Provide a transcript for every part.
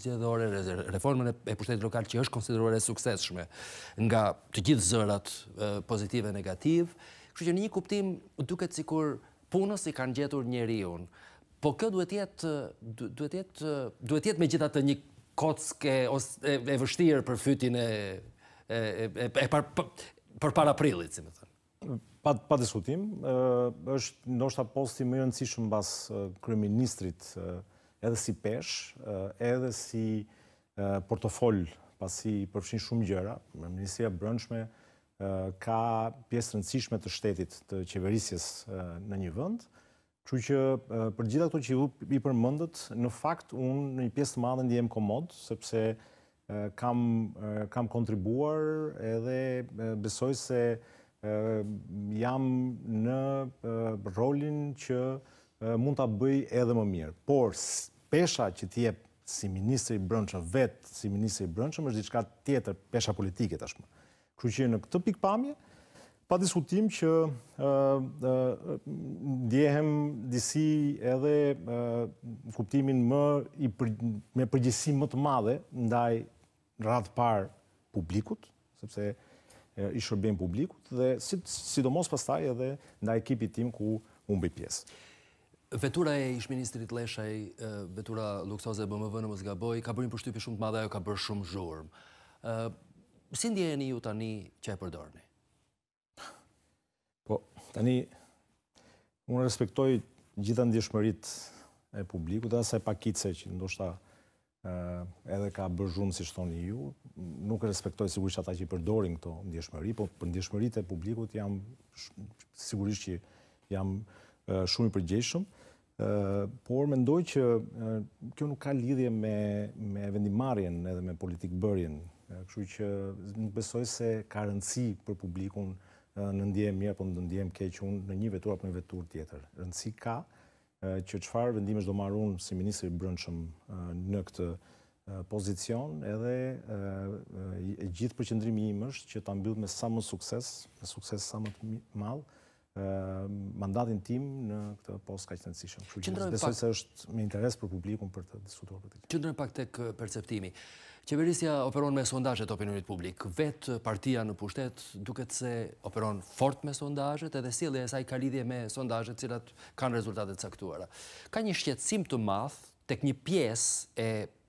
zgjedhore, reformën e pushtetit lokal që është konsideruar e sukseshme nga të gjithë zërat pozitiv e negativ. Kështë që një kuptim duket cikur punës i kanë gjetur njeri unë, po kjo duhet jetë me gjithat të një kocke e vështirë për fytin e për para prillit, si me thënë. Pa diskutim, është nështë aposti më jëndësishëm bas kërëministrit nështë edhe si pesh, eh, edhe si eh, portofol, pasi përfshin shumë gjëra. Ministria Brëndshme eh, ka pjesë rëndësishme të shtetit të qeverisjes në një vënd, që që për gjitha këto që i përmëndët, në fakt unë në një pjesë të madhe ndihem komod, sepse kam, kam kontribuar edhe besoj se jam në rolin që mund të bëj edhe më mirë. Por, pesha që ti jep si ministri i brondhës vet si ministri i brondhshëm është diçka tjetër, pesha politike tashmë. Kështu që në këtë pikpamje pa diskutim që ë ë disi edhe ë më i me përgjegjësi më të madhe ndaj rradh par parë publikut, sepse i shërbim publikut dhe sidomos pastaj edhe ndaj ekipit tim ku humbi pjesë. Vetura e ish ministrit Leshaj, vetura luksoze e BMW në Mëzgaboj, ka bërë një përshtypi shumë të madhe, ajo ka bërë shumë zhurëm. Si ndjeni ju tani që e përdorni? Po, tani, unë respektoj gjitha ndjeshmërit e publiku, dhe asaj pakitëse që ndoshta edhe ka bërë bërgjumë si shtoni ju, nuk respektoj sigurisht ata që i përdorin këto ndjeshmëri, po për ndjeshmërit e publikut jam sigurisht që jam shumë i përgjeshëm por mendoj që kjo nuk ka lidhje me, me vendimarjen edhe me politikë bërjen. Kështu që nuk besoj se ka rëndësi për publikun në ndjehem mirë apo në ndjehem keq unë në një vetur apo në vetur tjetër. Rëndësi ka që çfarë vendimesh do marr unë si ministri i brendshëm në këtë pozicion, edhe e gjithë përqendrimi im është që ta mbyllë me sa më sukses, me sukses sa më të madh mandatin tim në këtë post ka qëtë nësishëm. Besoj se është me interes për publikum për të diskutuar për këtë. Qëndërën pak të perceptimi. Qeverisja operon me sondajet opinionit publik, vetë partia në pushtet duket se operon fort me sondajet edhe si e saj ka lidhje me sondajet cilat kanë rezultatet saktuara. Ka një shqetsim të math të kënjë pies e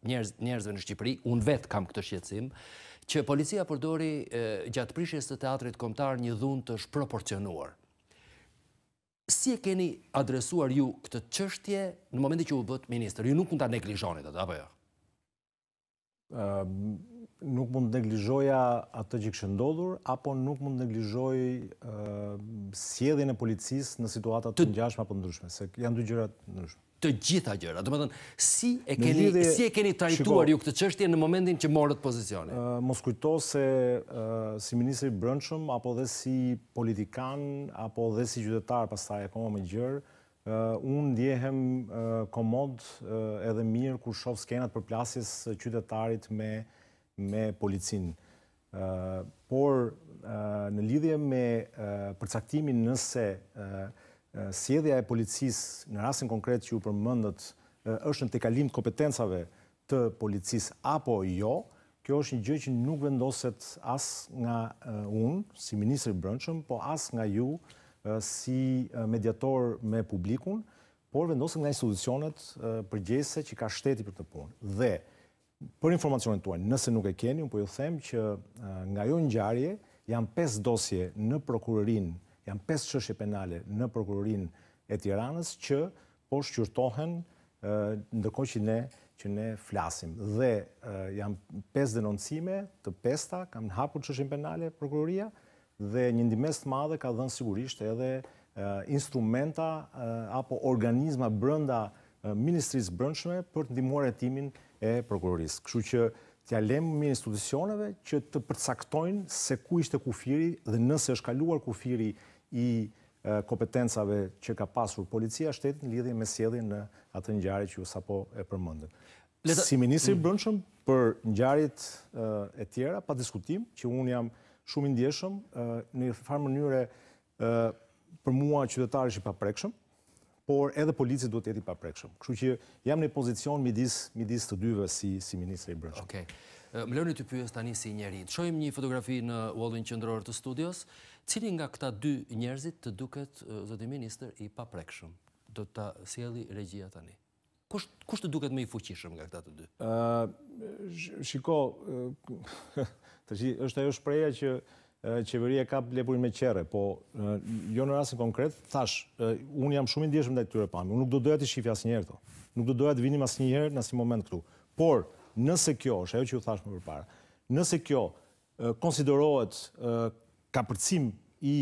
njerëzve në Shqipëri, unë vetë kam këtë shqetsim, që policia përdori gjatë prishjes të teatrit komtar një dhun të shproporcionuar si e keni adresuar ju këtë qështje në momenti që u bëtë minister? Ju nuk mund të atë apo jo? Ehm, nuk mund të neglizhoja atë që kështë ndodhur, apo nuk mund të neglizhoj ehm, sjedhin e policis në situatat të njashma për ndryshme, se janë dy gjërat ndryshme të gjitha gjëra. Dhe më tënë, si e keni, si e keni trajtuar shiko, ju këtë qështje në momentin që morët pozicionin? Uh, mos kujto se uh, si ministri i Brendshëm apo dhe si politikan, apo dhe si qytetar pas ta e koma me gjërë, Uh, unë ndjehem uh, komod uh, edhe mirë kur shoh skenat përplasjes plasjes qytetarit me, me policin. Uh, por uh, në lidhje me uh, përcaktimin nëse sjedhja e policisë në rasin konkret që ju përmëndët është në të kalim të kompetencave të policisë apo jo, kjo është një gjë që nuk vendoset as nga unë, si Ministri Brënqëm, po as nga ju si mediator me publikun, por vendoset nga institucionet përgjese që ka shteti për të punë. Dhe, për informacionet tuaj, nëse nuk e keni, unë po ju them që nga jo një gjarje, janë 5 dosje në prokurërinë janë pesë qështje penale në prokurorin e tiranës që po shqyrtohen ndërko që ne që ne flasim. Dhe janë pesë denoncime të pesta, kam në hapur qëshjen penale prokuroria, dhe një ndimes të madhe ka dhënë sigurisht edhe instrumenta apo organizma brënda Ministris Brëndshme për të ndimuar e timin e prokuroris. Këshu që t'ja lemë mi institucioneve që të përcaktojnë se ku ishte kufiri dhe nëse është kaluar kufiri i kompetencave që ka pasur policia shtetë në lidhje me sjelljen në atë ngjarje që ju sapo e përmendët. Si ministri i mm. Brendshëm për ngjarjet e tjera, pa diskutim që un jam shumë i ndjeshëm në një farë mënyre për mua qytetarish i paprekshëm, por edhe policit duhet të jetë i paprekshëm. Kështu që jam në pozicion midis midis të dyve si si ministri i Brendshëm. Okej më lëni të pyës tani si njëri. shojmë një fotografi në wall-in qendror të studios. Cili nga këta dy njerëzit të duket zoti ministër i paprekshëm? Do ta sjelli regjia tani. Kush kush të duket më i fuqishëm nga këta të dy? shiko, uh, tash është ajo shpreha që qeveria ka lepurin me qere, po jo në rrasën konkret, thash, unë jam shumë i ndjeshëm dhe këtyre pami, unë nuk do doja të shifja asë njerë këto, nuk do doja të vinim asë njerë në asë moment këtu, por nëse kjo është ajo që ju thashmë më parë, nëse kjo konsiderohet kapërcim i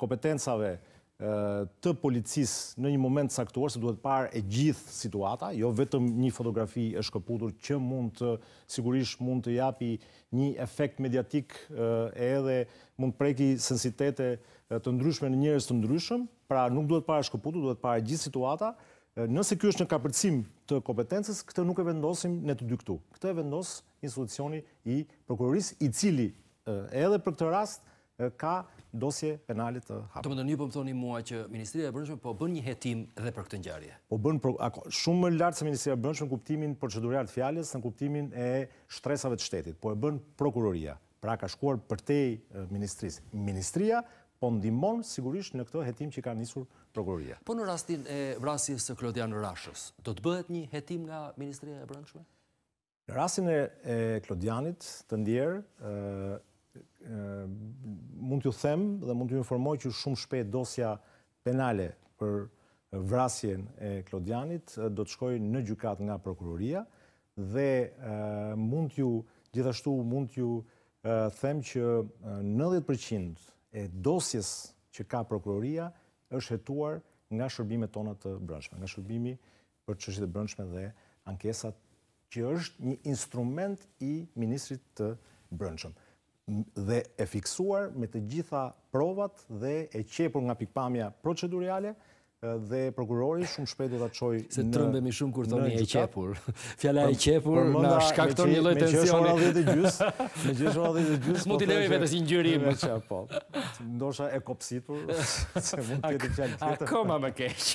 kompetencave të policisë në një moment saktuar se duhet parë e gjithë situata, jo vetëm një fotografi e shkëputur që mund të sigurisht mund të japi një efekt mediatik e edhe mund preki sensitete të ndryshme në njerëz të ndryshëm, pra nuk duhet parë shkëputur, duhet parë gjithë situata. Nëse ky është në kapërcim të kompetencës, këtë nuk e vendosim ne të dy këtu. Këtë e vendos institucioni i prokuroris i cili edhe për këtë rast ka dosje penale të hapur. Domethënë ju po më thoni mua që Ministria e Brendshme po bën një hetim edhe për këtë ngjarje. Po bën, akoma shumë më lart se Ministria e Brendshme kuptimin procedural të fjalës, në kuptimin e shtresave të shtetit, po e bën prokuroria. Pra ka shkuar për tej Ministrisë. Ministria po ndimon sigurisht në këto hetim që ka njësur prokuroria. Po në rastin e vrasjes së Klodian Rashës, do të bëhet një hetim nga Ministria e Brëndshme? Në rastin e Klodianit të ndjerë, mund të ju them dhe mund të ju informoj që shumë shpet dosja penale për vrasjen e Klodianit do të shkoj në gjukat nga prokuroria dhe mund të ju, gjithashtu mund të ju, them që 90% e dosjes që ka prokuroria është hetuar nga shërbimet tona të brendshme, nga shërbimi për çështjet e brendshme dhe ankesat që është një instrument i ministrit të brendshëm dhe e fiksuar me të gjitha provat dhe e qepur nga pikpamja procedurale dhe prokurori shumë shpejt do ta çoj në se trëmbemi shumë kur thoni e qepur. Fjala e qepur na shkakton një lloj tensioni. Me qeshura 10 të gjys, me qeshura 10 të gjys. Mund po i lejoj vetes një gjyrim më çka po. Ndoshta e kopsitur se mund të ketë fjalë Akoma më keq.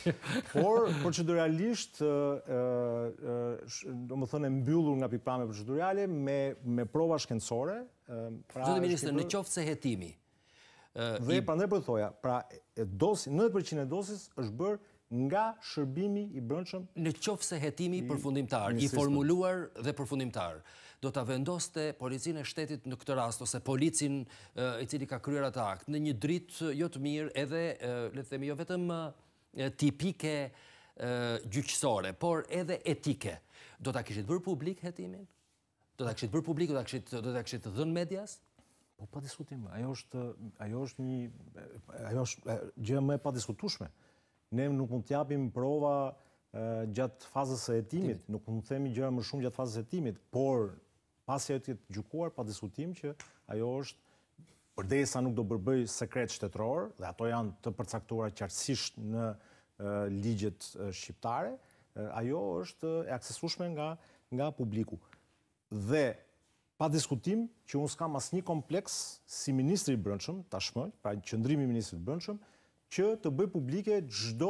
Por proceduralisht ë ë do të thonë mbyllur nga pikpamja procedurale me me prova shkencore, pra Zotë Ministër, në qoftë se hetimi, Dhe e prandaj po thoja, pra dosi 90% e dosis është bërë nga shërbimi i brendshëm në qofse hetimi i përfundimtar i formuluar dhe përfundimtar do ta vendoste policinë e shtetit në këtë rast ose policin i cili ka kryer atë akt në një dritë jo të mirë edhe le të themi jo vetëm tipike gjyqësore por edhe etike do ta kishit bërë publik hetimin do ta kishit bërë publik do ta kishit do ta kishit dhënë medias Po pa diskutim, ajo është ajo është një ajo është gjë më e pa diskutueshme. Ne nuk mund t'japim prova gjatë fazës së hetimit, nuk mund të themi gjëra më shumë gjatë fazës së hetimit, por pasi ajo të gjykuar pa diskutim që ajo është përderisa nuk do bërbëj sekret shtetëror dhe ato janë të përcaktuara qartësisht në ligjet shqiptare, ajo është e aksesueshme nga nga publiku. Dhe pa diskutim që unë s'kam asë një kompleks si Ministri Brëndshëm, tashmë, shmën, pra një qëndrimi Ministri Brëndshëm, që të bëj publike gjdo,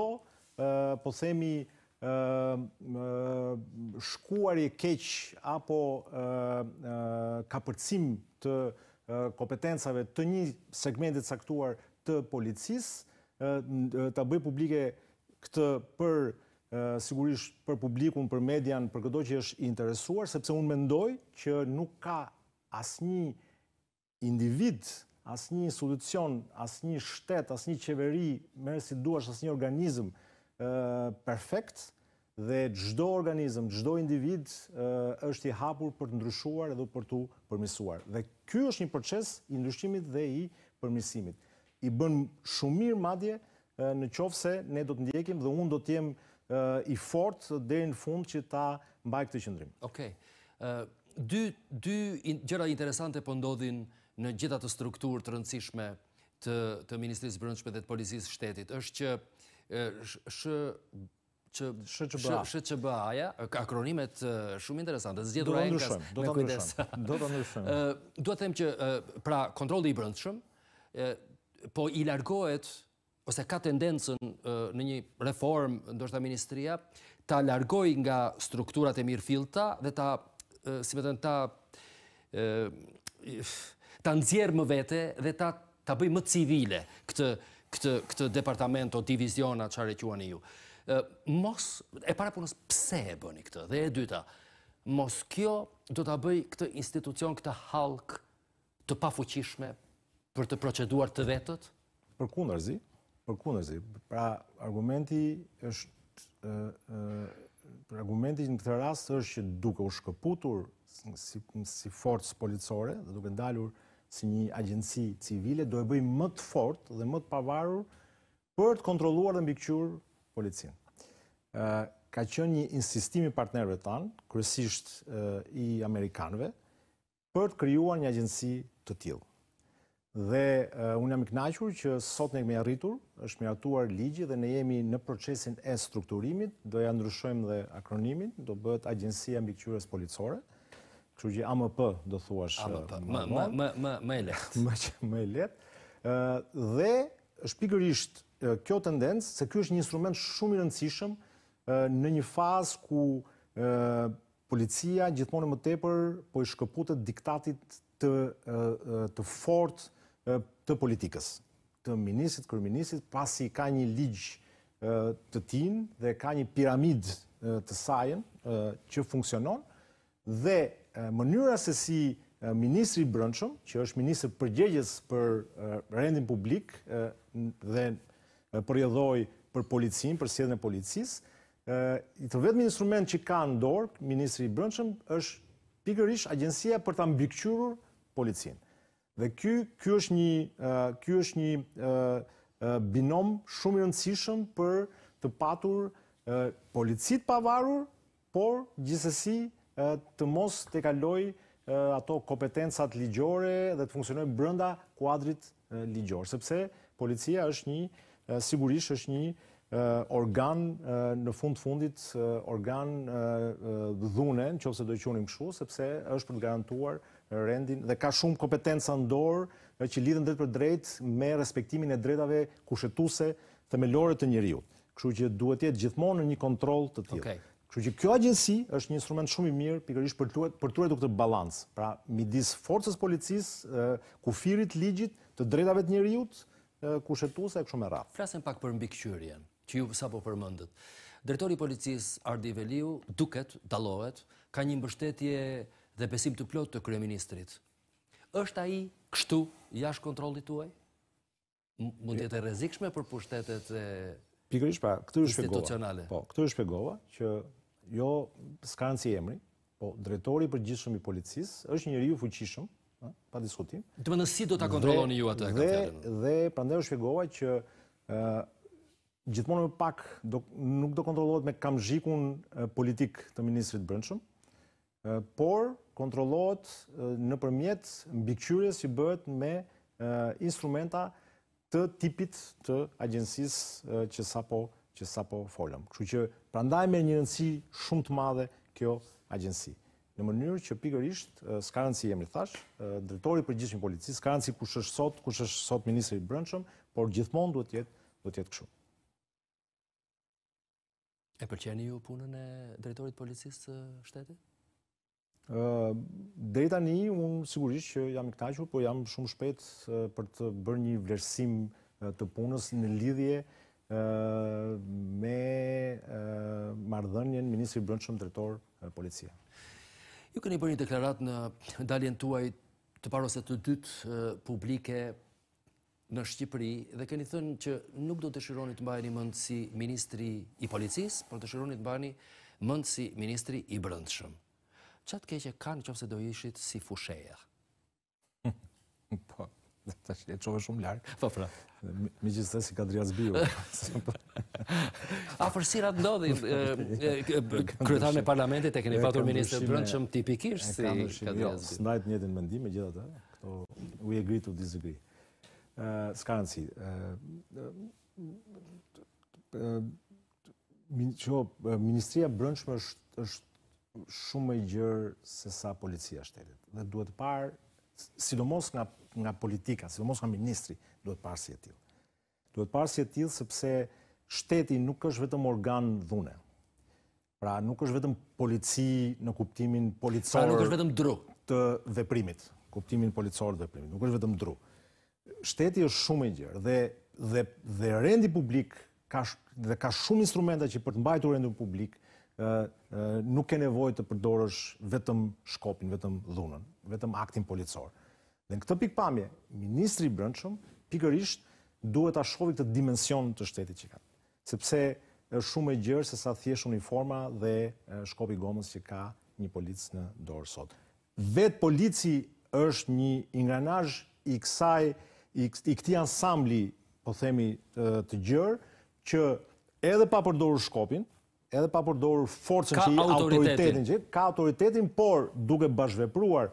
po themi, shkuar i keq apo kapërcim të kompetencave të një segmentit saktuar të policis, të bëj publike këtë për sigurisht për publikun, për median, për këto që është interesuar, sepse unë mendoj që nuk ka asnjë individ, asnjë institucion, asnjë shtet, asnjë qeveri, mërë si duash asnjë organizëm uh, perfekt dhe çdo organizëm, çdo individ është i hapur për të ndryshuar edhe për të përmirësuar. Dhe ky është një proces i ndryshimit dhe i përmirësimit. I bën shumë mirë madje uh, në qofse ne do të ndjekim dhe unë do të jem Eh, i fort dhe në fund që ta mbaj këtë qëndrim. Okej. Eh, dy, dy gjëra interesante po ndodhin në gjitha të strukturë të rëndësishme të, të Ministrisë Brëndshme dhe të Policisë Shtetit, është që eh, shë që SHÇBA, SHÇBA ja, akronimet shumë interesante. Zgjedhura e Enkas, do të ndryshojmë. Do të ndryshojmë. Ë, të them që pra kontrolli i brendshëm po i largohet ose ka tendencën në një reform, ndoshta ministria, ta largoj nga strukturat e mirëfilta dhe ta, si më të ta, ta nëzjerë më vete dhe ta, ta bëj më civile këtë, këtë, këtë departament o divizionat që are quani ju. Mos, e para punës, pse e bëni këtë? Dhe e dyta, mos kjo do të bëj këtë institucion, këtë halk të pafuqishme për të proceduar të vetët? Për kundër zi, Për kundërzi, pra argumenti është, pra argumenti në këtë rast është që duke u shkëputur si forës policore dhe duke ndalur si një agjensi civile, do e bëj më të fort dhe më të pavarur për të kontroluar dhe mbikqyur policinë. Ka qënë një insistimi partnerve tanë, kërësisht i Amerikanëve, për të kryuar një agjensi të tjilë. Dhe unë jam i knaqur që sot ne kemi arritur, është miratuar ligji dhe ne jemi në procesin e strukturimit, do ja ndryshojmë dhe akronimin, do bëhet Agjencia Mbikëqyrës Policore. Kështu që AMP do thuash më më më më më lehtë. Më që më lehtë. dhe është pikërisht kjo tendencë se ky është një instrument shumë i rëndësishëm në një fazë ku policia gjithmonë më tepër po i shkëputet diktatit të të fortë të politikës, të minisit, kërminisit, pasi ka një ligjë të tinë dhe ka një piramid të sajen që funksionon, dhe mënyra se si Ministri Brëndshëm, që është Ministri Përgjegjes për rendin publik dhe përjedhoj për policin, për sjedhën e policis, i të vetëm instrument që ka ndorë, Ministri Brëndshëm, është pikërish agjensia për të ambikqyrur policin. Dhe kjo është një është një binom shumë i rëndësishëm për të patur policit pavarur, por gjithsesi të mos të kaloj ato kompetensat ligjore dhe të funksionoj brënda kuadrit ligjor, sepse policia është një, sigurisht është një organ në fund fundit, organ dhune, në qovë se do i qunim sepse është për të garantuar rendin dhe ka shumë kompetenca në dorë që lidhen drejt për drejt me respektimin e drejtave kushtetuese themelore të njeriu. Kështu që duhet të jetë gjithmonë në një kontroll të tillë. Okay. Kështu që kjo agjenci është një instrument shumë i mirë pikërisht për të për të ruajtur këtë balanc, pra midis forcës policisë, kufirit ligjit, të drejtave të njeriu, kushtetuese e kështu me radhë. Flasim pak për mbikëqyrjen që ju sapo përmendët. Drejtori i policisë Ardi Veliu duket dallohet, ka një mbështetje dhe besim të plot të kryeministrit. Është ai kështu jashtë kontrollit tuaj? Mund të jetë rrezikshme për pushtetet e Pikërisht pra, është shpjegova. Po, këtu është shpjegova që jo skanci si emri, po drejtori i përgjithshëm i policisë është një njeriu fuqishëm, pa diskutim. Të më si do ta kontrolloni ju atë Dhe dhe prandaj është shpjegova që ë gjithmonë më pak do, nuk do kontrollohet me kamzhikun politik të ministrit të brendshëm, por kontrolohet në përmjet mbikëqyrjes që bëhet me instrumenta të tipit të agjensis që sa po që sa po folëm. Kështu që prandaj merr një rëndësi shumë të madhe kjo agjensi. Në mënyrë që pikërisht s'ka rëndësi emri thash, drejtori i një policisë, s'ka rëndësi kush është sot, kush është sot ministri i brëndshëm, por gjithmonë duhet të jetë këshu. të jetë E pëlqeni ju punën e drejtorit policisë së shtetit? Drejta një, unë sigurisht që jam këtaqur, po jam shumë shpet për të bërë një vlerësim të punës në lidhje me mardhënjen Ministri Brëndshëm Dretor Policia. Ju këni bërë një deklarat në daljen tuaj të parose të dytë publike në Shqipëri dhe këni thënë që nuk do të shironi të bajni mëndë si Ministri i Policis, por të shironi të bajni mëndë si Ministri i Brëndshëm që të keqe kanë që fëse do ishit si fushejër? Po, të që qove shumë larkë. Po, pra. Mi gjithë të si Kadriaz Biu. A fërësirat do dhe kërëtar në parlamentit e keni patur ministër brëndë shumë tipikisht si Kadriaz jo, Biu. zbiu. Së mrajtë njëtë në mëndime, gjithë të të, u e gritë u disëgri. Së ka në si. Ministria brëndë është shumë më i gjërë se sa policia shtetit. Dhe duhet parë, sidomos nga politika, sidomos nga ministri, duhet parë si e tilë. Duhet parë si e tilë sepse shteti nuk është vetëm organ dhune. Pra nuk është vetëm polici në kuptimin policor... Pra nuk është vetëm dru. ...të veprimit. Kuptimin policor të veprimit. Nuk është vetëm dru. Shteti është shumë i gjërë dhe dhe rendi publik dhe ka shumë instrumenta që për të mbajtu rendi publik nuk ke nevojë të përdorësh vetëm shkopin, vetëm dhunën, vetëm aktin policor. Dhe në këtë pikpamje, ministri Brëndshëm pikërisht duhet ta shohë këtë dimension të shtetit që ka. Sepse është shumë e gjerë se sa thjesht uniforma dhe shkopi gomës që ka një policë në dorë sot. Vetë polici është një ingranaj i kësaj, i këti ansambli, po themi, të gjërë, që edhe pa përdorë shkopin, edhe pa përdorur forcën që i autoritetin, ka autoritetin, por duke bashkëvepruar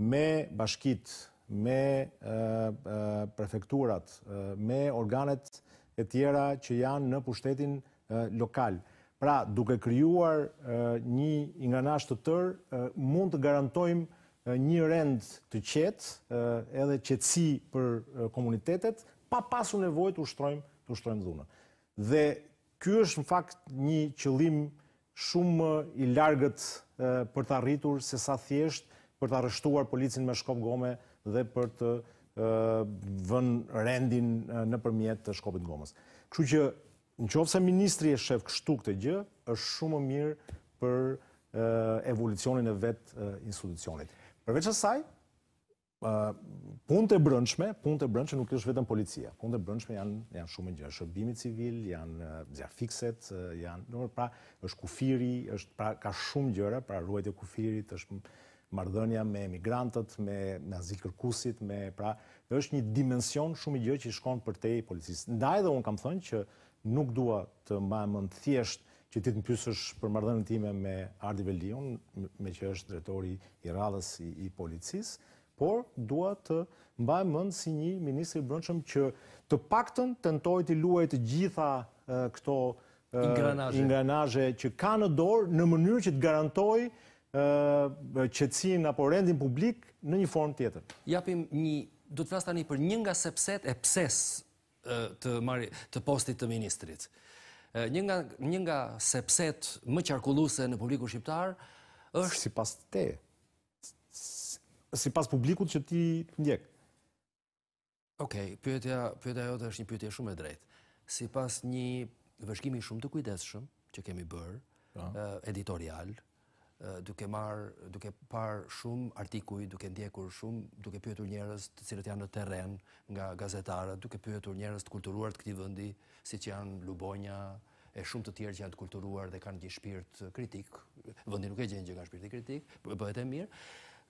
me bashkit, me prefekturat, me organet e tjera që janë në pushtetin lokal. Pra, duke kryuar një inganasht të tërë, mund të garantojmë një rend të qetë, edhe qetësi për komunitetet, pa pasu nevoj të ushtrojmë dhunën. Dhe Ky është në fakt një qëllim shumë i largët për të arritur se sa thjesht për të arrështuar policin me shkop gome dhe për të vën rendin në përmjet të shkopit gomes. Kështu që në qovë se ministri e shef kështu këtë gjë, është shumë mirë për evolucionin e vetë institucionit. Përveç asaj, punë të brëndshme, punë të brëndshme nuk është vetëm policia. Punë të brëndshme janë janë shumë gjëra, shërbimi civil, janë zjafikset, janë, nëmër, pra, është kufiri, është pra ka shumë gjëra, pra ruajtja e kufirit, është marrëdhënia me emigrantët, me nazil azil kërkusit, me pra, është një dimension shumë i gjerë që i shkon përtej policisë. Ndaj edhe un kam thënë që nuk dua të mba më mend thjesht që ti të më pyesësh për marrëdhënien time me Ardi Veldiun, me që është drejtori i rradhës i policisë, por dua të mbaj mend si një ministri i që të paktën tentoi të luajë të gjitha këto ingranaje që ka në dorë në mënyrë që të garantojë qëtësin apo rendin publik në një formë tjetër. Japim një, do të flas tani për një nga sepset e pses të të postit të ministrit. Një nga një nga sepset më qarkulluse në publikun shqiptar është sipas te si pas publikut që ti të ndjek. Okej, pyetja pyetja jote është një pyetje shumë e drejtë. Sipas një vëzhgimi shumë të kujdesshëm që kemi bër, uh, po. editorial, duke marr, duke par shumë artikuj, duke ndjekur shumë, duke pyetur njerëz të cilët janë në terren nga gazetarët, duke pyetur njerëz të kulturuar të këtij vendi, siç janë Lubonja e shumë të tjerë që janë të kulturuar dhe kanë një shpirt kritik, vendi nuk e gjen gjë nga shpirti kritik, bëhet e mirë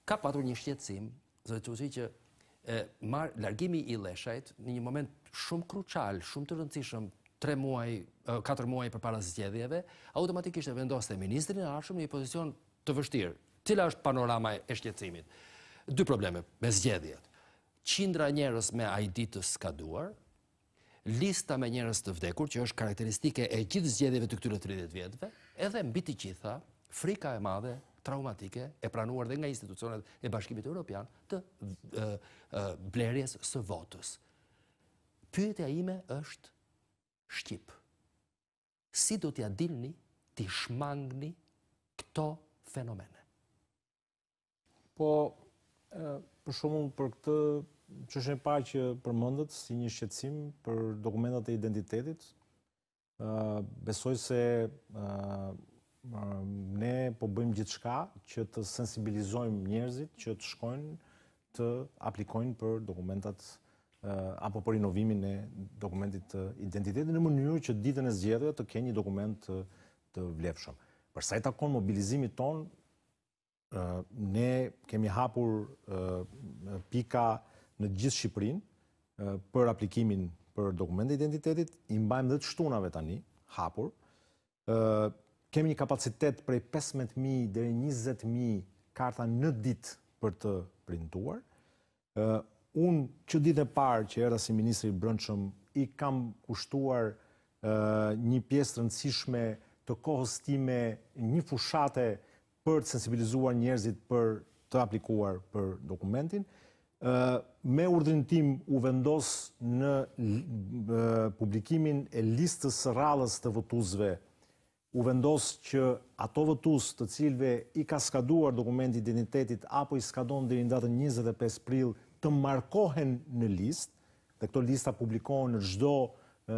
ka patur një shqetësim, zotë Tuzi, që e, marë largimi i leshajt në një moment shumë kruqal, shumë të rëndësishëm, 3 muaj, 4 muaj për para zgjedhjeve, automatikisht e vendos të ministrin e arshëm një pozicion të vështirë. Cila është panorama e shqetësimit? Dy probleme me zgjedhjet. Qindra njerës me ID të skaduar, lista me njerës të vdekur, që është karakteristike e gjithë zgjedhjeve të këtyre 30 vjetëve, edhe mbiti qitha, frika e madhe traumatike e pranuar dhe nga institucionet e bashkimit e Europian të blerjes së votës. Pyetja ime është, Shqip, si do t'ja dilni t'i shmangni këto fenomene? Po, për shumë, për këtë që shenë pa që përmëndët si një shqecim për dokumentat e identitetit, besoj se Ne po bëjmë gjithë shka që të sensibilizojmë njerëzit që të shkojnë të aplikojnë për dokumentat apo për inovimin e dokumentit të identitetit në mënyrë që ditën e zgjerdhja të kenë një dokument të vlefshëm. Përsa i takon mobilizimit ton, ne kemi hapur pika në gjithë Shqiprinë për aplikimin për dokumentit të identitetit, imbajmë dhe të shtunave tani hapur. Kemi një kapacitet prej 15.000 dhe 20.000 karta në dit për të printuar. Unë që dit e parë që era si Ministri Brëndshëm i kam ushtuar një pjesë rëndësishme të kohës time një fushate për të sensibilizuar njerëzit për të aplikuar për dokumentin. Me urdhrin tim u vendos në publikimin e listës rralës të votuzve u vendos që ato vëtus të cilve i ka skaduar dokumenti identitetit apo i skadon dhe i datën 25 pril të markohen në list, dhe këto lista publikohen në gjdo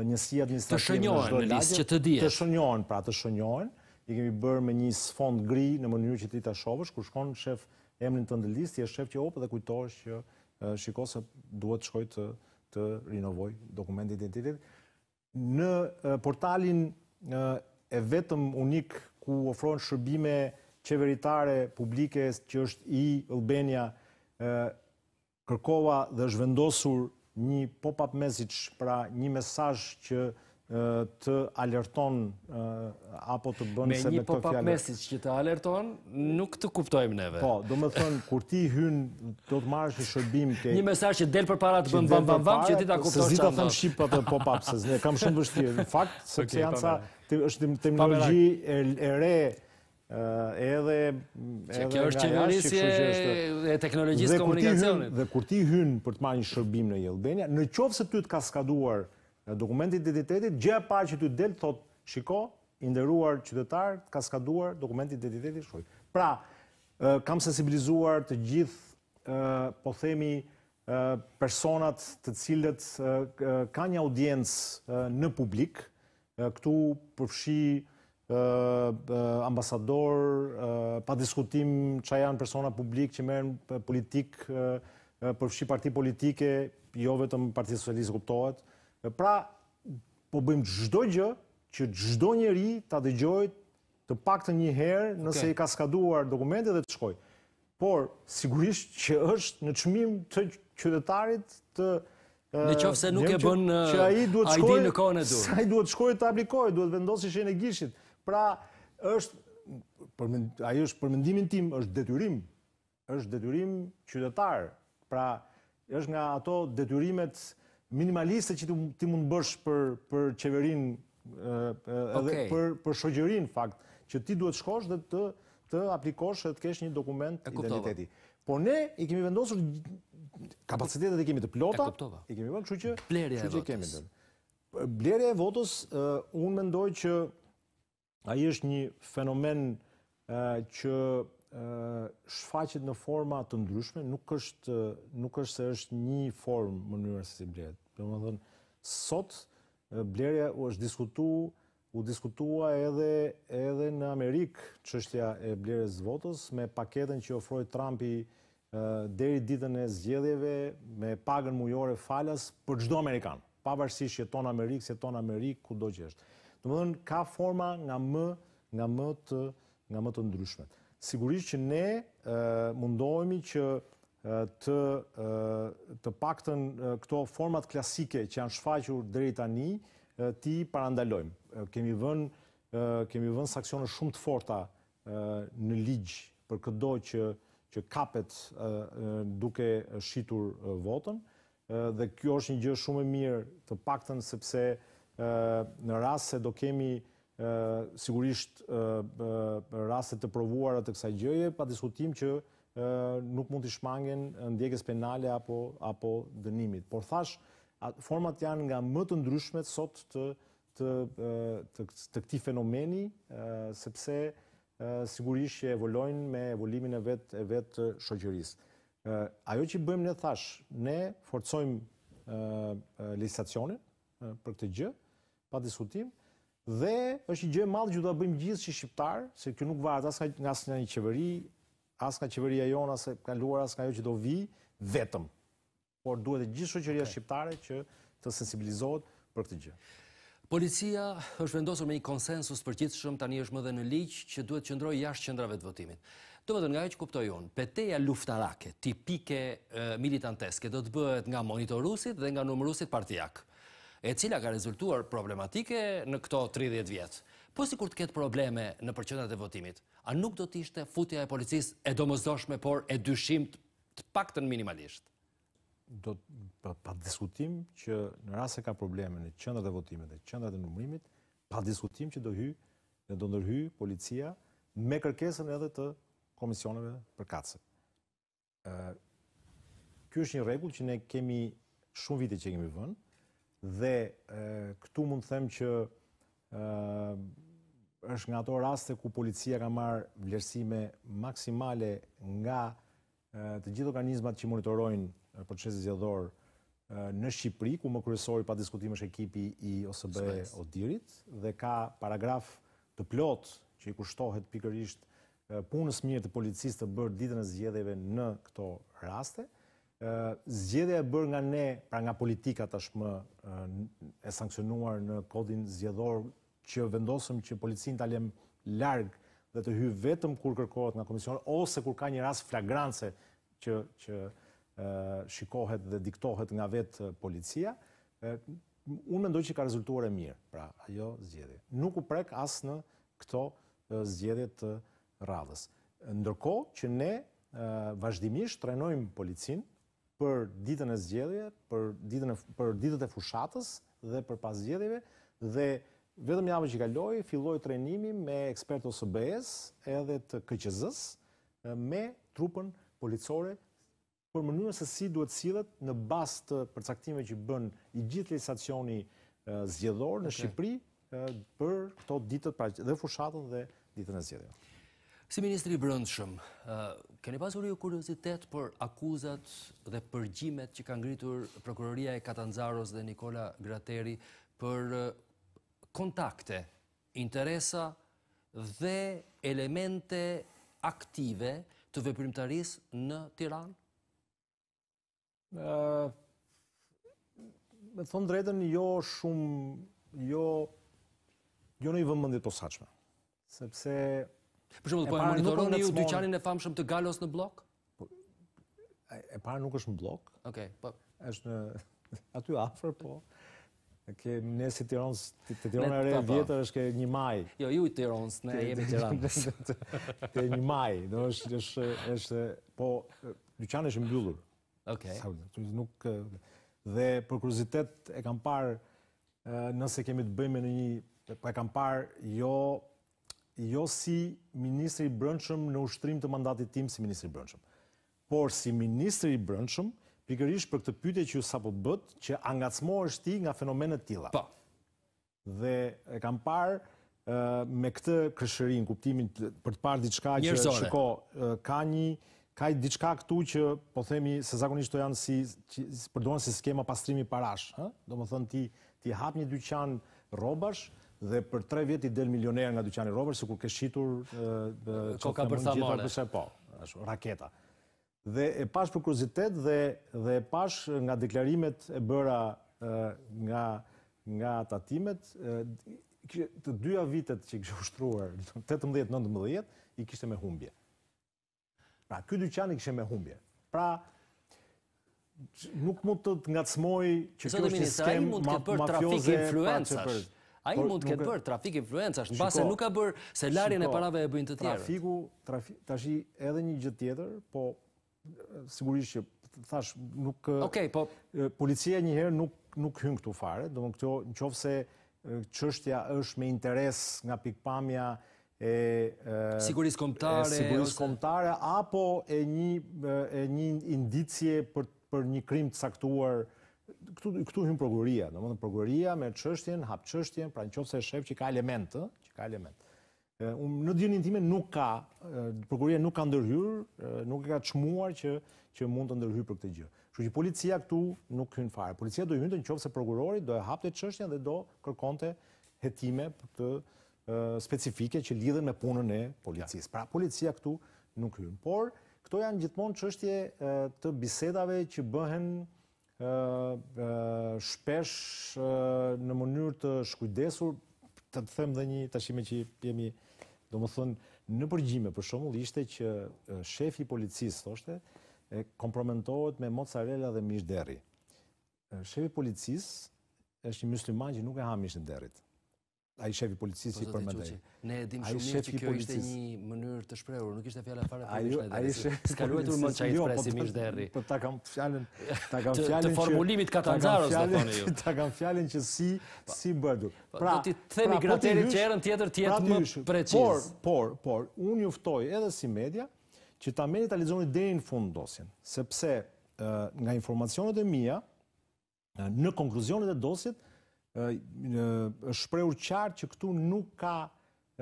njësi administrativë. Të shënjohen në list që të dhjetë. Të shënjohen, pra të shënjohen. I kemi bërë me një sfond gri në mënyrë që ti të shovësh, kur shkon shef emrin të ndëllist, i e shef që opë dhe kujtojsh që shiko se duhet të shkoj të rinovoj dokumenti identitetit. Në portalin e vetëm unik ku ofron shërbime qeveritare publike që është i Albania kërkova dhe është vendosur një pop-up message, pra një mesaj që të alerton apo të bënë se me këto fjallet. Me një pop-up message që të alerton, nuk të kuptojmë neve. Po, do më thënë, kur ti hynë, do të marrë që shërbim ke... Një mesaj që delë për para të bënë bam, bam, bam, që ti ta kuptojnë që andonë. Se zita thëmë shqipë pop-up, se zne, kam shumë vështirë. Në fakt, se janë sa është terminologji e, e re edhe edhe kjo është çeverisje e, teknologjisë komunikacionit. Dhe kur ti hyn për të marrë një shërbim në Jellbenia, në qovë se ty të ka skaduar dokumenti i identitetit, gjë e parë që ty del thot, shiko, i nderuar qytetar, ka skaduar dokumenti i identitetit, shoj. Pra, kam sensibilizuar të gjithë po themi personat të cilët kanë një audiencë në publik, këtu përfshi ambasador, pa diskutim që janë persona publik që merën politik, përfshi parti politike, jo vetëm Parti Socialistë kuptohet. Pra, po bëjmë gjdo gjë që gjdo njeri të adëgjojt të pak të një herë nëse i ka skaduar dokumente dhe të shkoj. Por, sigurisht që është në qëmim të qytetarit të Në qofë se nuk e bën uh, ID në kone e Sa i duhet shkoj të aplikoj, duhet vendosi shenë e gjishit. Pra, është, aji është përmendimin tim, është detyrim. është detyrim qytetarë. Pra, është nga ato detyrimet minimaliste që ti mund bësh për qeverin, uh, uh, për shogjerin, fakt, që ti duhet shkosh dhe të aplikosh dhe të kesh një dokument identiteti. Por ne i kemi vendosur kapacitetet e kemi të plota, i kemi vendosur që blerja kemi të Blerja e votës, uh, unë mendoj që uh, a i është një fenomen uh, që shfaqet në forma të ndryshme, nuk është nuk është se është një formë më se si blerë. Për më dhënë, sot, blerja u është diskutu u diskutua edhe në Amerikë qështja e blerës votës me paketen që ofrojë Trumpi deri ditën e zgjedhjeve me pagën mujore falas për gjdo Amerikan, pavarësisht që jeton Amerikë, që jeton Amerikë, ku do që është. Në më dhënë, ka forma nga më nga më të ndryshme. Sigurisht që ne mundohemi që të paktën këto format klasike që janë shfaqur drejta një, ti parandalojmë kemi vën kemi sanksione shumë të forta në ligj për këdo që që kapet duke shitur votën dhe kjo është një gjë shumë e mirë të pakten, sepse në rast se do kemi sigurisht raste të provuara të kësaj gjëje pa diskutim që nuk mund të shmangen ndjekës penale apo apo dënimit. Por thash, format janë nga më të ndryshmet sot të të, të, të këti fenomeni, sepse sigurisht që evolojnë me evolimin e vetë e vetë shoqërisë. Ajo që bëjmë në thash, ne forcojmë legislacionin për këtë gjë, pa diskutim, dhe është gjë madhë që do të bëjmë gjithë që shqiptarë, se kjo nuk varet as nga një qeveri, as nga qeveria jonë, as nga luar, as jo që do vi, vetëm. Por duhet e gjithë shoqëria shqiptare që të sensibilizohet për këtë gjë. Policia është vendosur me një konsensus për qitë shumë tani është më dhe në liqë që duhet qëndrojë jashtë qëndrave të votimit. Të më dhe nga e që kuptoj unë, peteja luftarake, tipike militanteske, do të bëhet nga monitorusit dhe nga numërusit partijak, e cila ka rezultuar problematike në këto 30 vjetë. Po si kur të ketë probleme në përqëndrat e votimit, a nuk do të ishte futja e policis e domëzdoshme, por e dyshim të pak të në minimalisht? do të pa, diskutim që në rast se ka probleme në qendrat e votimit dhe qendrat e numrimit, pa diskutim që do hy dhe do ndërhy policia me kërkesën edhe të komisioneve për kacë. Ë Ky është një rregull që ne kemi shumë vite që kemi vënë dhe këtu mund të them që ë është nga ato raste ku policia ka marr vlerësime maksimale nga të gjithë organizmat që monitorojnë procesi zjedhor në Shqipëri, ku më kryesori pa diskutim është ekipi i OSB Odirit, dhe ka paragraf të plot që i kushtohet pikërisht punës mirë të policisë të bërë ditën e zgjedhjeve në këto raste. Zgjedhja e bërë nga ne, pra nga politika tashmë e sankcionuar në kodin zgjedhor që vendosëm që policinë të alem largë dhe të hy vetëm kur kërkohet nga komision, ose kur ka një rast flagrance që, që shikohet dhe diktohet nga vetë policia, unë mendoj që ka rezultuar e mirë, pra, ajo zgjedi. Nuk u prek asë në këto zgjedi të radhës. Ndërko që ne vazhdimisht trenojmë policin për ditën e zgjedi, për ditët e fushatës dhe për pas zgjedi, dhe vetëm javë që kaloi, filloj trenimi me ekspertës së bëjes edhe të këqëzës me trupën policore por mënyrën se si duhet sillet në bazë të përcaktimeve që bën i gjithë legislacioni zgjedhor në Shqipëri për këto ditët pra dhe fushatën dhe ditën e zgjedhjeve. Si ministri i Brendshëm, keni pasur ju kuriozitet për akuzat dhe përgjimet që ka ngritur prokuroria e Katanzaros dhe Nikola Grateri për kontakte, interesa dhe elemente aktive të veprimtarisë në Tiranë? me thonë drejten, jo shumë, jo, jo në i vëmëndit saqme. Sepse... Për shumë, po e monitoroni ju dyqanin e famshëm të galos në blok? Po, e parë nuk është në blok. Okej, po... është në... Aty afer, po... Ke ne si Tironës, të Tironë e re po, po. vjetër është ke një maj. Jo, ju i Tironës, ne jemi Tironës. Ke një maj, do është, është, po, dyqanë është mbyllur. Dhe për nuk dhe e kam parë nëse kemi të bëjmë në një pa e kam parë jo jo si ministri i brëndshëm në ushtrim të mandatit tim si ministri i brëndshëm. Por si ministri i brëndshëm, pikërisht për këtë pyetje që ju sapo bët, që është ti nga fenomene të tilla. Po. Dhe e kam parë me këtë këshërin kuptimin për të parë diçka që shko ka një ka i diçka këtu që, po themi, se zakonisht të janë si, përdojnë si skema pastrimi parash. Do më thënë ti, ti hap një dyqan robash, dhe për tre vjet i del milioner nga dyqani robash, se kur ke shqitur koka për samone. Përse po, raketa. Dhe e pash për kruzitet dhe, dhe e pash nga deklarimet e bëra nga, nga tatimet, të dyja vitet që i kështë ushtruar, 18-19, i kishte me humbje. Pra, ky dyqan i kishe me humbje. Pra, nuk mund të të ngacmoj që kjo është një skem mafioze... Sotë mund të këtë për trafik influencash. A i mund të këtë për trafik influencash, në base nuk ka bërë se larjen e parave e bëjnë të tjerët. Trafiku, të ashtë edhe një gjithë tjetër, po sigurisht që thash nuk... po... Policia njëherë nuk, nuk hynë këtu fare, do më këtë në qofë se qështja është me interes nga pikpamja e e sigurisht kontare e sigurisht kontare apo e një e një indicie për për një krim të caktuar këtu këtu hyn prokuria, domethënë prokuria me çështjen, hap çështjen, pra nëse shefçi ka element, që ka element. ë Unë në një time nuk ka, prokuria nuk ka ndërhyr, nuk e ka çmuar që që mund të ndërhyrë për këtë gjë. Kështu që policia këtu nuk hyn fare. Policia do i mintë nëse prokurori do e hapte çështjen dhe do kërkonte hetime për të specifike që lidhen me punën e policisë. Pra policia këtu nuk hyn. Por këto janë gjithmonë çështje të bisedave që bëhen shpesh në mënyrë të shkujdesur, të të them dhe një tashime që jemi, do më thënë, në përgjime, për shumull, ishte që shefi i policisë, thoshte, e komprometohet me mozzarella dhe mish Shefi i policisë është një musliman që nuk e ha mish a i shefi policisë i po, përmëndaj. Ne edhim shumë që kjo ishte një mënyrë të shprehur, nuk ishte fjala fare për Krishna Derri. Ai skaluat u më që presi Derri. ta kam fjalën, ta kam fjalën të formulimit Katanzaros do thoni ju. Ta kam fjalën që si po- si bërdu. Po, pra, do ti themi pra, gratërit që erën tjetër të jetë pra më preciz. Por, por, por, unë ju edhe si media që ta meni ta lexoni deri në fund dosjen, sepse nga informacionet e mia në konkluzionet e dosjet është shprehur qartë që këtu nuk ka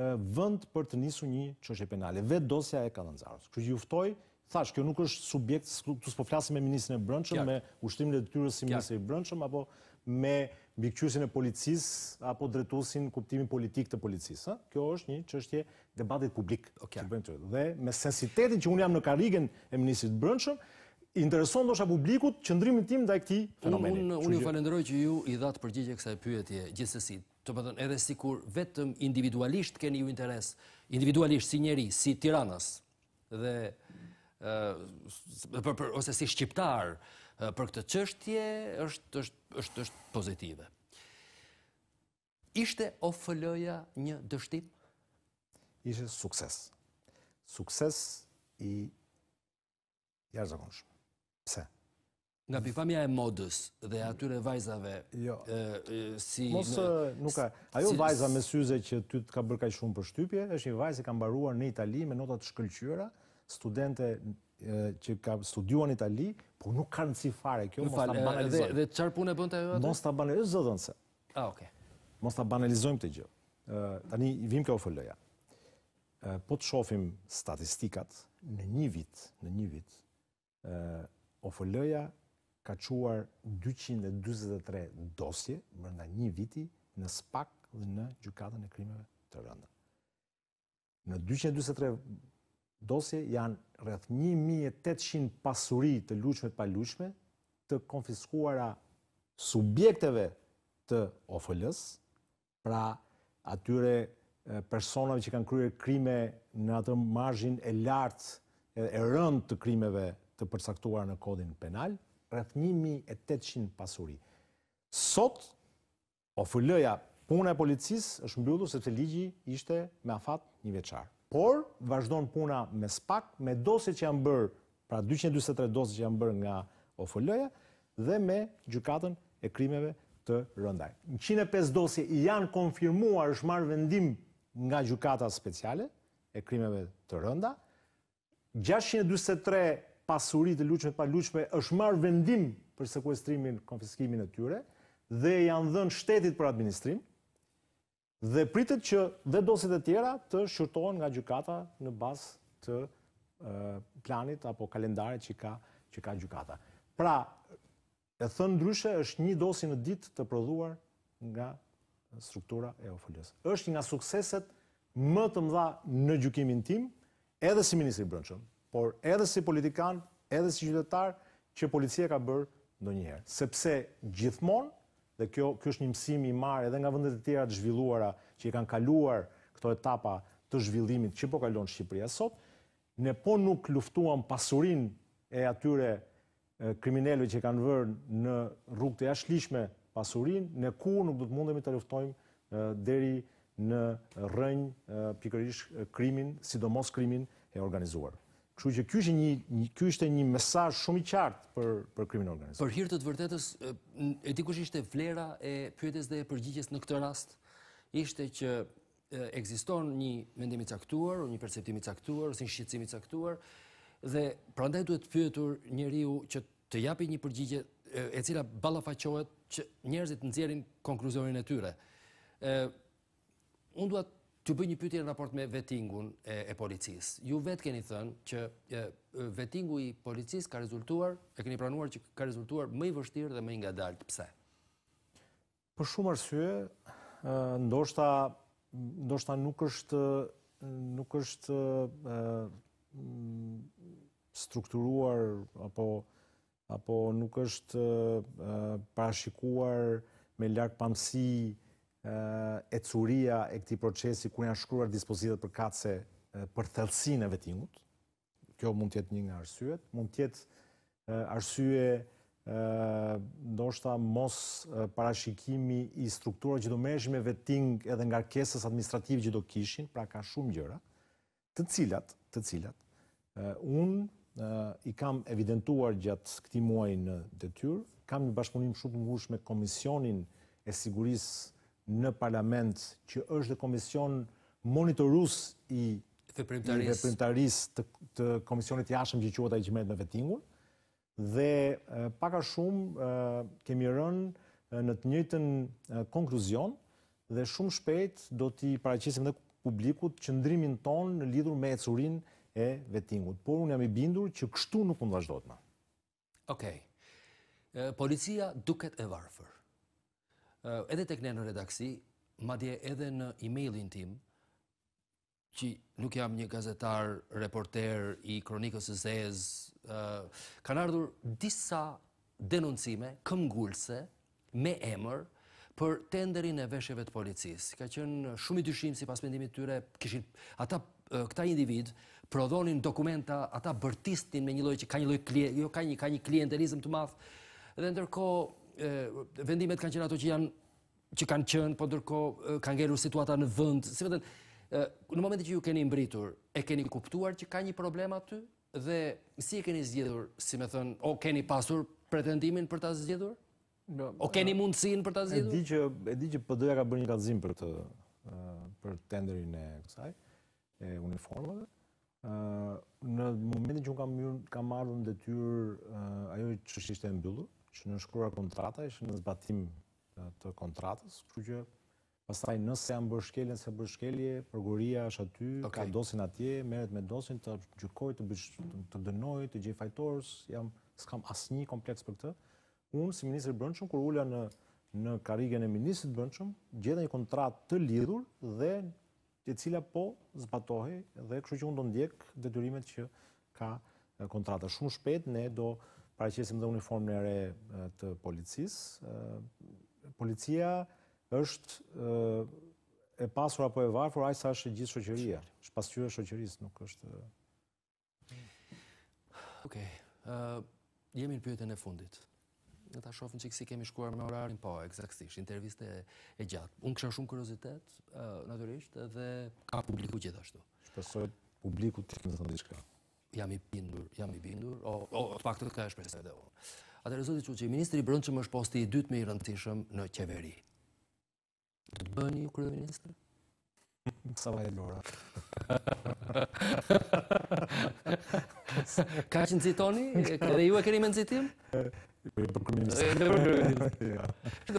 vend për të nisur një çështje penale. vetë dosja e ka Kështu që ju ftoj, thash, kjo nuk është subjekt, tu s'po flasim me ministrin e Brendshëm, me ushtrimin e detyrës si ministri i Brendshëm apo me mbikëqyrësin e policisë apo drejtuesin kuptimin politik të policisë. Kjo është një çështje debatit publik Dhe me sensitetin që un jam në karrigen e ministrit të Brendshëm, intereson do publikut që tim dhe këtij këti fenomenit. Unë ju falenderoj që ju i datë përgjigje kësa e pyetje gjithësit. Të pëtën edhe si kur vetëm individualisht keni ju interes, individualisht si njeri, si tiranas, dhe ose si shqiptar për këtë qështje, është pozitive. Ishte o fëlloja një dështim? Ishte sukses. Sukses i jashtëzakonshëm. Pse? Nga pikpamja e modës dhe atyre vajzave jo. si... Mos nuk ka... Ajo vajza me syze që ty të ka bërkaj shumë për shtypje, është një vajzë i kam mbaruar në Itali me notat shkëllqyra, studente që ka studiuar në Itali, po nuk ka në cifare kjo, mos të banalizojmë. Dhe, dhe punë e bënda jo atë? Mos të banalizojmë, zëdhën se. A, ah, okay. Mos të banalizojmë të gjë. E, tani, vim kjo fëllëja. Po të shofim statistikat në një vit, në një vit, OFL-ja ka quar 223 dosje mërë nga një viti në spak dhe në gjukatën e krimeve të rënda. Në 223 dosje janë rrëth 1.800 pasuri të luqme të paluqme të konfiskuara subjekteve të ofl pra atyre personave që kanë kryer krime në atë margjin e lartë e rënd të krimeve të të përsaktuar në kodin penal, rrëth 1.800 pasuri. Sot, o puna e policis është mbyllu se të ligji ishte me afat një veçar. Por, vazhdojnë puna me spak, me dosit që janë bërë, pra 223 dosit që janë bërë nga o dhe me gjukatën e krimeve të rëndaj. Në 105 dosje janë konfirmuar është marë vendim nga gjukata speciale e krimeve të rënda, 623 pasuri të luqme pa luqme, është marë vendim për sekuestrimin, konfiskimin e tyre, dhe janë dhënë shtetit për administrim, dhe pritet që dhe dosit e tjera të shurtohen nga gjukata në bas të planit apo kalendarit që ka, që ka gjukata. Pra, e thënë ndryshe është një dosi në ditë të prodhuar nga struktura e ofëllës. është nga sukseset më të mdha në gjukimin tim, edhe si Ministri Brënqëm, por edhe si politikan, edhe si qytetar, që policia ka bërë në njëherë. Sepse gjithmon, dhe kjo, kjo është një mësimi i marë edhe nga vëndet e tjera të zhvilluara që i kanë kaluar këto etapa të zhvillimit që po kalon Shqipëria sot, ne po nuk luftuam pasurin e atyre kriminelve që kanë vërë në rrugë të jashlishme pasurin, ne ku nuk do të mundemi të luftojmë deri në rënjë pikërish krimin, sidomos krimin e organizuarë. Kështu që ky ishte një ky ishte një mesazh shumë i qartë për për krimin organizuar. Për hir të vërtetës e di kush ishte vlera e pyetjes dhe e përgjigjes në këtë rast ishte që ekziston një mendim i caktuar, një perceptim i caktuar ose një shqetësim i caktuar dhe prandaj duhet pyetur njeriu që të japi një përgjigje e cila ballafaqohet që njerëzit nxjerrin konkluzionin e tyre. ë Unë duhet Që bëj një pyti e raport me vetingun e policis. Ju vet keni thënë që vetingu i policis ka rezultuar, e keni pranuar që ka rezultuar më i vështirë dhe më i nga dalë, Pse? Për shumë arsye, ndoshta nuk është nuk është strukturuar apo nuk është parashikuar me lakë pamësi e curia e këti procesi ku janë shkruar dispozitët për katëse për thëllësin e vetimut. Kjo mund tjetë një nga arsyet. Mund tjetë arsyet ndoshta mos parashikimi i struktura që do mesh me veting edhe nga kesës administrativë që do kishin, pra ka shumë gjëra, të cilat, të cilat, unë i kam evidentuar gjatë këti muaj në detyr, kam një bashkëpunim shumë ngush me Komisionin e Sigurisë në parlament që është dhe komision monitorus i veprimtaris të komisionit jashëm që që qëta i gjimet me vetingun, dhe paka shumë kemi rënë në të njëtën konkruzion dhe shumë shpejt do t'i paracisim dhe publikut që ndrimin ton në lidhur me e curin e vetingut. Por unë jam i bindur që kështu nuk unë vazhdojtë ma. Okej. Policia duket e varëfër edhe tek ne në redaksi, madje edhe në emailin tim, që nuk jam një gazetar, reporter i Kronikës së Zez, ë kanë ardhur disa denoncime këmbgulse me emër për tenderin e veshjeve të policisë. Ka qenë shumë i dyshim sipas mendimit të tyre, kishin ata këta individ prodhonin dokumenta, ata bërtisnin me një lloj që ka një lloj klientë, jo ka një ka një klientelizëm të madh. Dhe ndërkohë vendimet kanë qenë ato që janë që kanë qenë, po ndërkohë kanë ngelur situata në vend. Si thënë, në momentin që ju keni mbritur, e keni kuptuar që ka një problem aty dhe si e keni zgjedhur, si më thënë, o keni pasur pretendimin për ta zgjedhur? Jo. O keni mundësinë për ta zgjedhur? E di që përdoja që PD-ja ka bërë një kallëzim për të për tenderin e kësaj e uniformëve. Në momentin që unë kam, kam marrë në detyrë, ajo që shishte e mbyllur, që në shkrua kontrata ishë në zbatim të kontratës, kështu që pasaj nëse janë bërshkelje, nëse bërshkelje, përgoria është aty, ka dosin atje, meret me dosin të gjykoj, të, dënoj, të gjej fajtorës, jam, s'kam asë një kompleks për këtë. Unë, si Ministrë Brënqëm, kur ulla në, në karigen e Ministrë Brënqëm, gjitha një kontrat të lidhur dhe të cila po zbatohi dhe kështu që unë do ndjek detyrimet që ka kontrata. Shumë shpet ne do paraqesim dhe uniformën e re të policisë, Policia është e pasur apo e varfur, ajsa është gjithë shoqëria. Shë pasqyrë qërë nuk është... Ok, jemi në pyetën e fundit. Në ta shofën që kësi kemi shkuar me orarin, po, eksaktisht, interviste e gjatë. Unë kësha shumë kërozitet, natyrisht, dhe ka publiku gjithashtu. Shpresoj publiku të të të diçka jam i bindur, jam i bindur, o, o, pak të ka e shpesë edhe unë. Atërë, që i Ministri që është shposti i dytë me i rëndësishëm në qeveri. Të të bëni, ju kërë Sa vaj e lora. ka që nëzitoni? Dhe ju e këri me nëzitim? Për për për Ministrë. Për për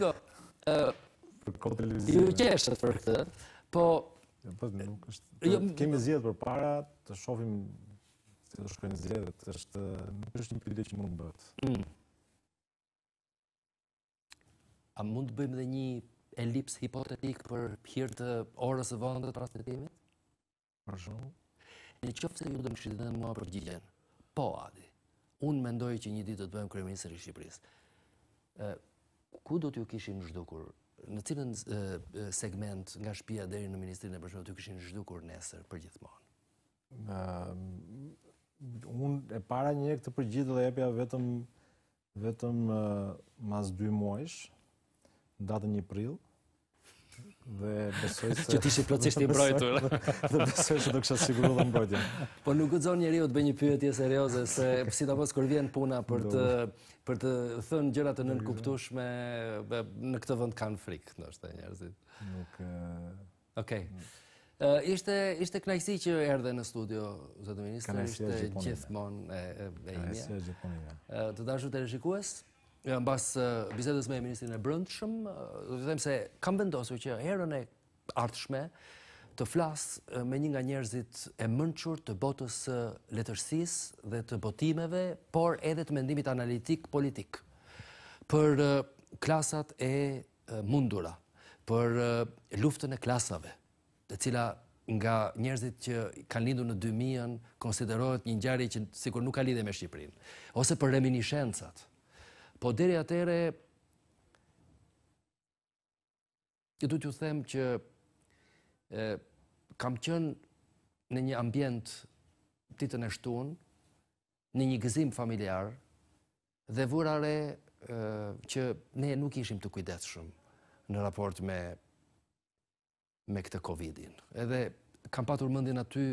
Për Ju keshët për këtë, po... Ja, pas, po, nuk është... Jo, kemi zjetë për para, të shofim të shkojnë zjedhet, është është një pyrite që mund bëtë. Mm. A mund të bëjmë dhe një elips hipotetik për pjerë të orës e vëndë të transmitimit? Për shumë? Në qëfë se ju dhe më shqitë dhe mua për gjithjen, po, Adi, unë mendoj që një ditë do të bëjmë kreminisër i Shqipërisë. Ku do të ju kishin zhdukur në cilën segment nga shpia deri në ministrinë e të ju kishin zhdukur nesër për gjithmonë? Ehm, unë e para një këtë përgjit dhe jepja vetëm vetëm mas 2 muajsh datë një prill dhe besoj se që ti shi plotësisht i mbrojtur dhe besoj se do kësha siguru dhe mbrojtja po nuk gëzon njeri u të bëj një pyetje serioze se si të pos kër vjen puna për të për të thënë gjërat të nënkuptushme në këtë vënd kanë frikë nështë e njerëzit nuk okej okay. Ishte, ishte knajsi që erdhe në studio, zëtë ministrë, ishte gjithmon e e Të dashur të rejikues, në bas bisedës me e ministrin e brëndshëm, do të temë se kam vendosu që herën e artëshme të flasë me një nga njerëzit e mënqur të botës letërsis dhe të botimeve, por edhe të mendimit analitik-politik për klasat e mundura, për luftën e klasave, e cila nga njerëzit që kanë lindur në 2000-ën konsiderohet një ngjarje që sikur nuk ka lidhje me Shqipërinë ose për reminiscencat. Po deri atëre ju duhet të them që e kam qenë në një ambient ditën e shtun në një gëzim familjar dhe vura re që ne nuk ishim të kujdesshëm në raport me me këtë Covidin. Edhe kam patur mëndin aty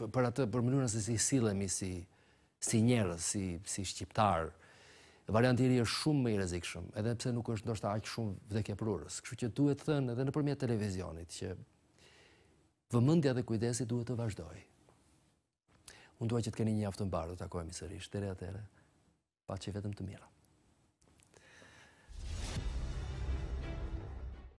për atë për mënyrën se si sillemi si si njerëz, si si shqiptar. Varianti i ri është shumë më i rrezikshëm, edhe pse nuk është ndoshta aq shumë prurës. Kështu që duhet të thënë edhe nëpërmjet televizionit që vëmendja dhe kujdesi duhet të vazhdojë. Unë dua që të keni një javë të i të takohemi sërish, deri atëherë. Paçi vetëm të mira.